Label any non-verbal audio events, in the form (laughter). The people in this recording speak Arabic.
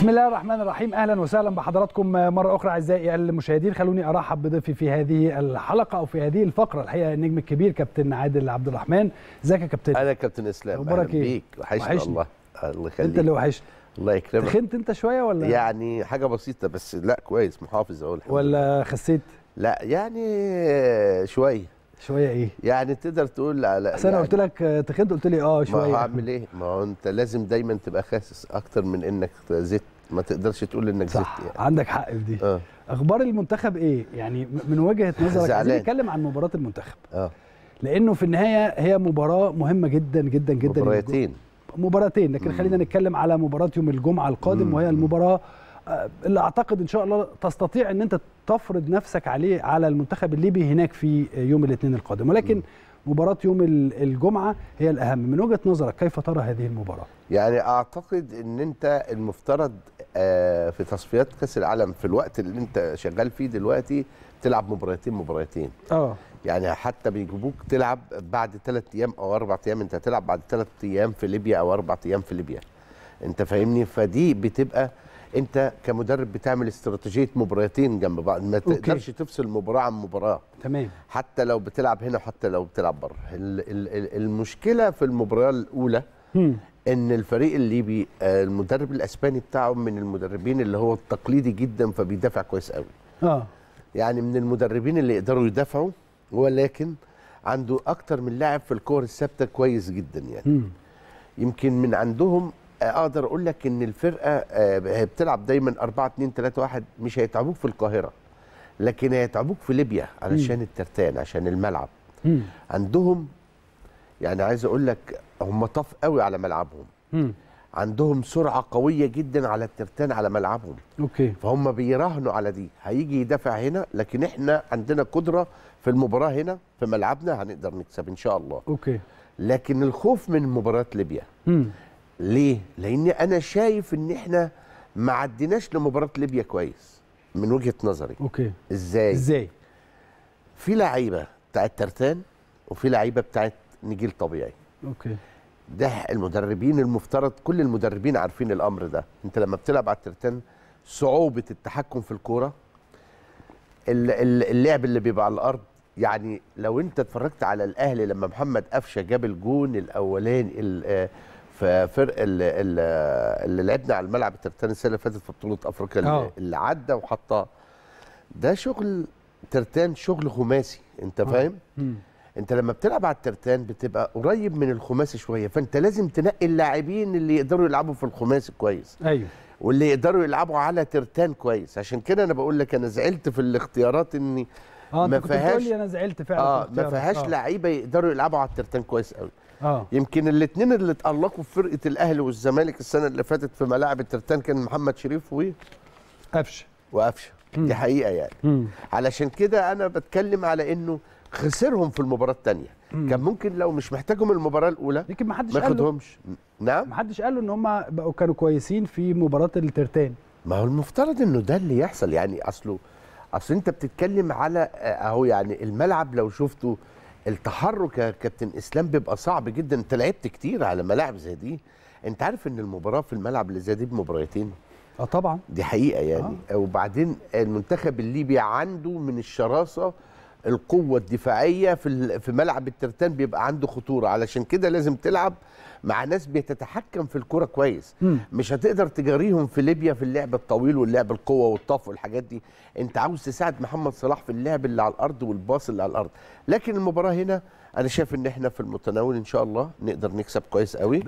بسم الله الرحمن الرحيم اهلا وسهلا بحضراتكم مره اخرى اعزائي المشاهدين خلوني ارحب بضيفي في هذه الحلقه او في هذه الفقره الحقيقه النجم الكبير كابتن عادل عبد الرحمن ازيك يا كابتن انا كابتن اسلام اخبارك ايه بيك وحشني الله الله يخليك انت اللي وحشني الله يكرمك تخنت انت شويه ولا يعني حاجه بسيطه بس لا كويس محافظ اهو ولا خسيت لا يعني شويه شويه ايه يعني تقدر تقول على لا انا يعني قلت لك تخنت آه، قلت لي اه شويه ما هعمل ايه ما هو انت لازم دايما تبقى خاسس اكتر من انك زدت ما تقدرش تقول انك زدت يعني عندك حق في دي آه. اخبار المنتخب ايه يعني من وجهه (laughs) نظرك عايزين نتكلم عن مباراه المنتخب اه لانه في النهايه هي مباراه مهمه جدا جدا جدا مباراتين مباراتين لكن خلينا نتكلم على مباراه يوم الجمعه القادم وهي المباراه اللي اعتقد ان شاء الله تستطيع ان انت تفرض نفسك عليه على المنتخب الليبي هناك في يوم الاثنين القادم ولكن م. مباراة يوم الجمعة هي الأهم من وجهة نظرك كيف ترى هذه المباراة؟ يعني أعتقد أن أنت المفترض آه، في تصفيات كأس العالم في الوقت اللي أنت شغال فيه دلوقتي تلعب مباراتين مباراتين اه يعني حتى بيجيبوك تلعب بعد ثلاث أيام أو أربع أيام أنت تلعب بعد ثلاث أيام في ليبيا أو أربع أيام في ليبيا أنت فاهمني فدي بتبقى انت كمدرب بتعمل استراتيجيه مباراتين جنب بعض ما تقدرش تفصل مباراه عن مباراه تمام حتى لو بتلعب هنا وحتى لو بتلعب بره المشكله في المباراه الاولى ان الفريق الليبي آه، المدرب الاسباني بتاعه من المدربين اللي هو التقليدي جدا فبيدافع كويس قوي اه يعني من المدربين اللي يقدروا يدافعوا ولكن عنده اكتر من لاعب في الكور الثابته كويس جدا يعني م. يمكن من عندهم اقدر اقول لك ان الفرقه آه، بتلعب دايما 4 2 3 1 مش هيتعبوك في القاهره لكن هيتعبوك في ليبيا علشان الترتان عشان الملعب عندهم يعني عايز اقول لك هم طف قوي على ملعبهم عندهم سرعه قويه جدا على الترتان على ملعبهم اوكي فهم بيراهنوا على دي هيجي يدافع هنا لكن احنا عندنا قدره في المباراه هنا في ملعبنا هنقدر نكسب ان شاء الله اوكي لكن الخوف من مباراه ليبيا مم. ليه؟ لأن أنا شايف إن إحنا ما عديناش لمباراة ليبيا كويس من وجهة نظري أوكي إزاي؟ إزاي؟ في لعيبة بتاعت ترتان وفي لعيبة بتاعت نجيل طبيعي أوكي ده المدربين المفترض كل المدربين عارفين الأمر ده أنت لما بتلعب على الترتان صعوبة التحكم في الكورة اللعب اللي بيبقى على الأرض يعني لو انت اتفرجت على الاهلي لما محمد قفشه جاب الجون الاولاني آه، فرق اللي اللي لعبنا على الملعب الترتاني السنه اللي فاتت في بطوله افريقيا اللي آه. عدى وحطها ده شغل ترتان شغل خماسي انت آه. فاهم؟ انت لما بتلعب على الترتان بتبقى قريب من الخماسي شويه فانت لازم تنقي اللاعبين اللي يقدروا يلعبوا في الخماسي كويس ايوه واللي يقدروا يلعبوا على ترتان كويس عشان كده انا بقول لك انا زعلت في الاختيارات اني آه ما فيهاش انا زعلت فعلا اه ما فيهاش آه. لعيبه يقدروا يلعبوا على الترتان كويس قوي آه. يمكن الاثنين اللي اتالقوا في فرقه الاهلي والزمالك السنه اللي فاتت في ملاعب الترتان كان محمد شريف و قفشه وقفشه دي حقيقه يعني مم. علشان كده انا بتكلم على انه خسرهم في المباراه الثانيه كان ممكن لو مش محتاجهم المباراه الاولى يمكن ما حدش قال نعم ما حدش قال له ان هم بقوا كانوا كويسين في مباراه الترتان ما هو المفترض انه ده اللي يحصل يعني اصله اصل انت بتتكلم على آه، اهو يعني الملعب لو شفته التحرك يا كابتن اسلام بيبقى صعب جدا انت لعبت كتير على ملاعب زي دي انت عارف ان المباراه في الملعب اللي زي دي بمباراتين اه طبعا دي حقيقه يعني آه. وبعدين المنتخب الليبي عنده من الشراسه القوه الدفاعيه في في ملعب الترتان بيبقى عنده خطوره علشان كده لازم تلعب مع ناس بتتحكم في الكره كويس م. مش هتقدر تجاريهم في ليبيا في اللعب الطويل واللعب القوه والطف والحاجات دي انت عاوز تساعد محمد صلاح في اللعب اللي على الارض والباص اللي على الارض لكن المباراه هنا انا شايف ان احنا في المتناول ان شاء الله نقدر نكسب كويس قوي